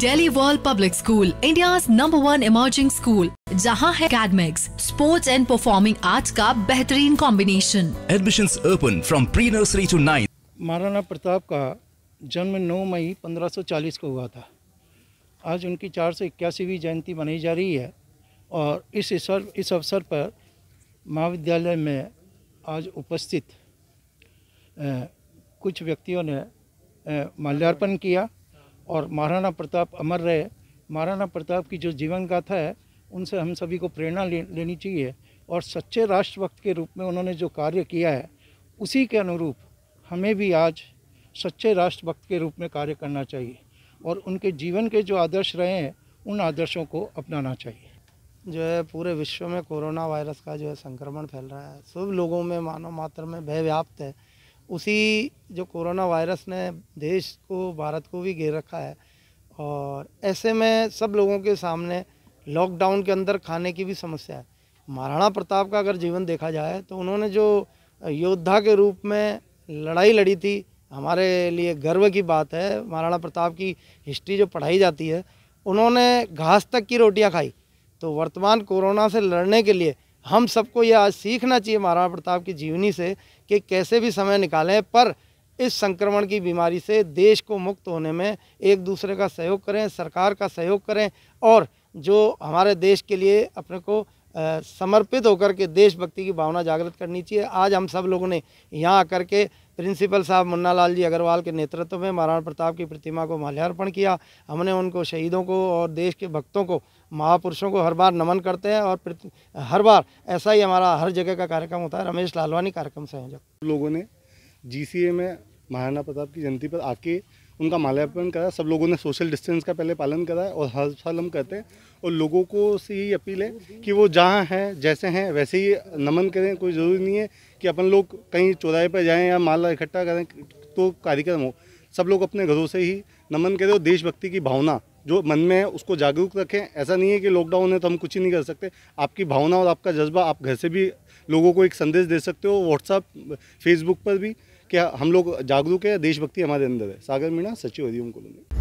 daily world public school India number one emerging school जहाँ है academics sports and performing arts का बेहतरीन combination admission open from pre nursery to nine Maharana Pratap का जन्म 9 मई 1540 को हुआ था आज उनकी चार सौ इक्यासीवीं जयंती मनाई जा रही है और इस इस अवसर पर महाविद्यालय में आज उपस्थित कुछ व्यक्तियों ने माल्यार्पण किया और महाराणा प्रताप अमर रहे महाराणा प्रताप की जो जीवन गाथा है उनसे हम सभी को प्रेरणा ले, लेनी चाहिए और सच्चे राष्ट्रभक्त के रूप में उन्होंने जो कार्य किया है उसी के अनुरूप हमें भी आज सच्चे राष्ट्रभक्त के रूप में कार्य करना चाहिए और उनके जीवन के जो आदर्श रहे हैं उन आदर्शों को अपनाना चाहिए जो है पूरे विश्व में कोरोना वायरस का जो है संक्रमण फैल रहा है सब लोगों में मानव मात्र में भय व्याप्त है उसी जो कोरोना वायरस ने देश को भारत को भी घेर रखा है और ऐसे में सब लोगों के सामने लॉकडाउन के अंदर खाने की भी समस्या है महाराणा प्रताप का अगर जीवन देखा जाए तो उन्होंने जो योद्धा के रूप में लड़ाई लड़ी थी हमारे लिए गर्व की बात है महाराणा प्रताप की हिस्ट्री जो पढ़ाई जाती है उन्होंने घास तक की रोटियां खाई तो वर्तमान कोरोना से लड़ने के लिए हम सबको यह आज सीखना चाहिए महाराणा प्रताप की जीवनी से कि कैसे भी समय निकालें पर इस संक्रमण की बीमारी से देश को मुक्त होने में एक दूसरे का सहयोग करें सरकार का सहयोग करें और जो हमारे देश के लिए अपने को समर्पित होकर के देशभक्ति की भावना जागृत करनी चाहिए आज हम सब लोगों ने यहाँ आकर के प्रिंसिपल साहब मुन्ना लाल जी अग्रवाल के नेतृत्व में महाराणा प्रताप की प्रतिमा को माल्यार्पण किया हमने उनको शहीदों को और देश के भक्तों को महापुरुषों को हर बार नमन करते हैं और हर बार ऐसा ही हमारा हर जगह का कार्यक्रम होता है रमेश लालवानी कार्यक्रम संयोजक लोगों ने जी में महाराणा प्रताप की जयंती पर आके उनका माल्यार्पण करा सब लोगों ने सोशल डिस्टेंस का पहले पालन करा और हर साल हम करते हैं और लोगों को से यही अपील है कि वो जहाँ हैं जैसे हैं वैसे ही नमन करें कोई ज़रूरी नहीं है कि अपन लोग कहीं चौराहे पर जाएँ या माला इकट्ठा करें तो कार्यक्रम हो सब लोग अपने घरों से ही नमन करें और देशभक्ति की भावना जो मन में है उसको जागरूक रखें ऐसा नहीं है कि लॉकडाउन है तो हम कुछ ही नहीं कर सकते आपकी भावना और आपका जज्बा आप घर से भी लोगों को एक संदेश दे सकते हो व्हाट्सअप फेसबुक पर भी कि हम लोग जागरूक है देशभक्ति हमारे अंदर है सागर मीणा सचिव हरिओम कॉलोनी